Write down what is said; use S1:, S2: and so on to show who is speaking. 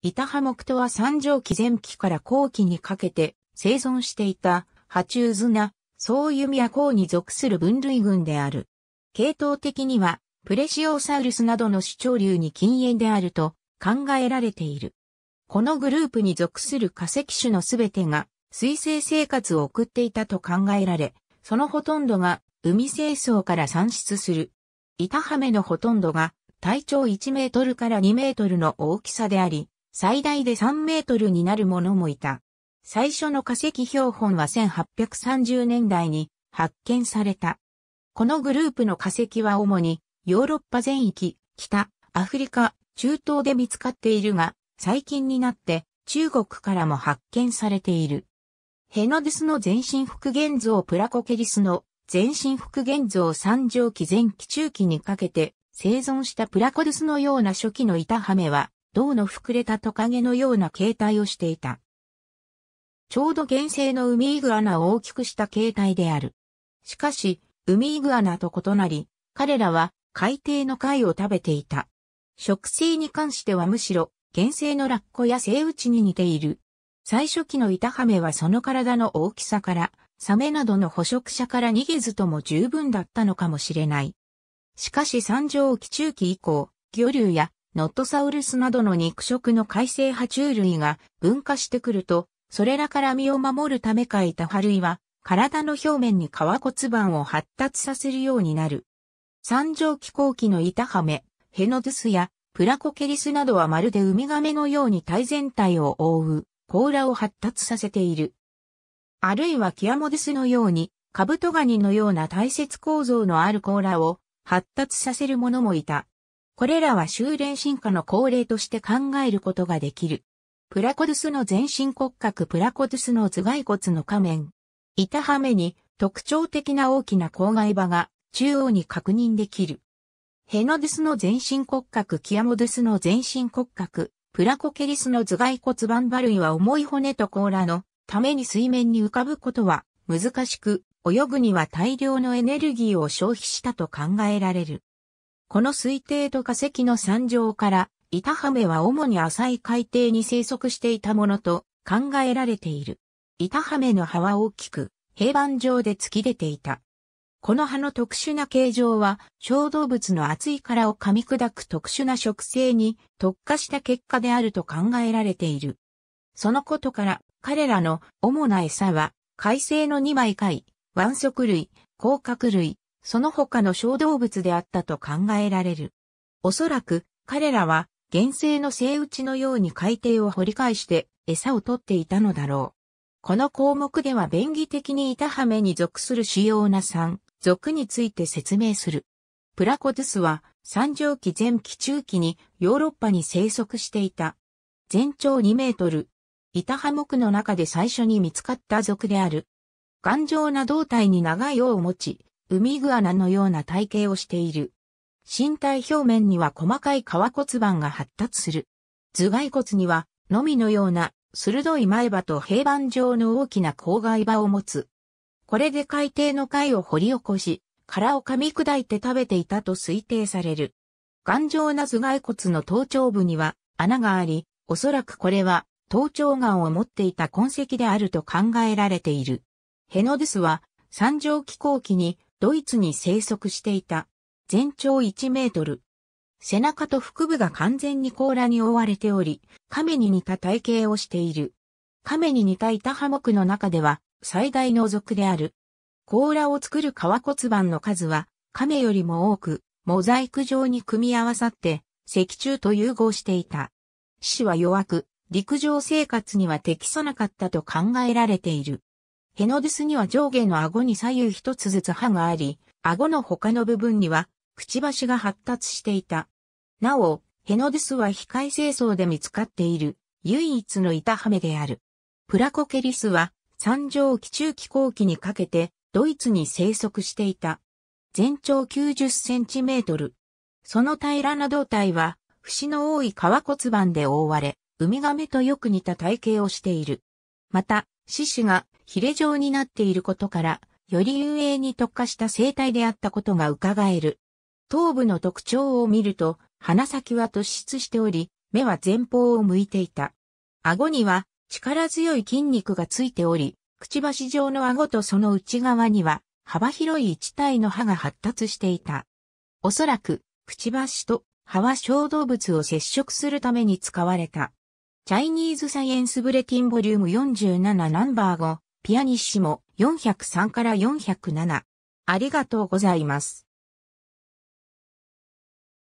S1: 板ハモクとは三畳紀前期から後期にかけて生存していた、ハチュウズナ、ソウユミコウに属する分類群である。系統的には、プレシオサウルスなどの主張流に近縁であると考えられている。このグループに属する化石種のすべてが水生生活を送っていたと考えられ、そのほとんどが海清掃から産出する。イタハメのほとんどが体長1メートルから2メートルの大きさであり、最大で3メートルになるものもいた。最初の化石標本は1830年代に発見された。このグループの化石は主にヨーロッパ全域、北、アフリカ、中東で見つかっているが、最近になって中国からも発見されている。ヘノデスの全身復元像プラコケリスの全身復元像三畳期前期中期にかけて生存したプラコデスのような初期の板ハメは銅の膨れたトカゲのような形態をしていた。ちょうど原生のウミイグアナを大きくした形態である。しかし、ウミイグアナと異なり、彼らは海底の貝を食べていた。食性に関してはむしろ、原生のラッコやセイウチに似ている。最初期のイタハメはその体の大きさから、サメなどの捕食者から逃げずとも十分だったのかもしれない。しかし三条期中期以降、魚竜やノットサウルスなどの肉食の海生爬虫類が分化してくると、それらから身を守るためかいたハ類は、体の表面に皮骨盤を発達させるようになる。三畳気候期の板タハメ、ヘノドゥスやプラコケリスなどはまるでウミガメのように体全体を覆う甲羅を発達させている。あるいはキアモデスのようにカブトガニのような大切構造のある甲羅を発達させるものもいた。これらは修練進化の恒例として考えることができる。プラコドゥスの全身骨格プラコドゥスの頭蓋骨の仮面。板はめに特徴的な大きな郊外場が中央に確認できる。ヘノドゥスの全身骨格キアモドゥスの全身骨格プラコケリスの頭蓋骨盤バ類は重い骨と甲羅のために水面に浮かぶことは難しく、泳ぐには大量のエネルギーを消費したと考えられる。この推定と化石の山上から、イタハメは主に浅い海底に生息していたものと考えられている。イタハメの葉は大きく、平板状で突き出ていた。この葉の特殊な形状は、小動物の厚い殻を噛み砕く特殊な植生に特化した結果であると考えられている。そのことから、彼らの主な餌は、海星の二枚貝、腕足類、甲殻類、その他の小動物であったと考えられる。おそらく、彼らは、原生の生打ちのように海底を掘り返して餌を取っていたのだろう。この項目では便宜的に板ハメに属する主要な産、属について説明する。プラコトゥスは、三畳期前期中期にヨーロッパに生息していた。全長2メートル。板ハ目の中で最初に見つかった属である。頑丈な胴体に長い尾を持ち、ウミグアナのような体型をしている。身体表面には細かい皮骨盤が発達する。頭蓋骨には、のみのような鋭い前歯と平板状の大きな口蓋歯を持つ。これで海底の貝を掘り起こし、殻を噛み砕いて食べていたと推定される。頑丈な頭蓋骨の頭頂部には穴があり、おそらくこれは頭頂岩を持っていた痕跡であると考えられている。ヘノデスは三条紀行期にドイツに生息していた。全長1メートル。背中と腹部が完全に甲羅に覆われており、亀に似た体型をしている。亀に似た板葉木の中では最大の属である。甲羅を作る革骨盤の数は亀よりも多く、モザイク状に組み合わさって石柱と融合していた。死は弱く、陸上生活には適さなかったと考えられている。ヘノデスには上下の顎に左右一つずつ歯があり、顎の他の部分には、くちばしが発達していた。なお、ヘノデスは非海清層で見つかっている、唯一の板ハメである。プラコケリスは、三上期中期後期にかけて、ドイツに生息していた。全長90センチメートル。その平らな胴体は、節の多い皮骨盤で覆われ、ウミガメとよく似た体型をしている。また、獅子がヒレ状になっていることから、より遊泳に特化した生態であったことが伺える。頭部の特徴を見ると、鼻先は突出しており、目は前方を向いていた。顎には力強い筋肉がついており、くちばし状の顎とその内側には幅広い一体の歯が発達していた。おそらく、くちばしと歯は小動物を接触するために使われた。チャイニーズサイエンスブレティンボリューム47ナンバー5ピアニッシモ403から407。ありがとうございます。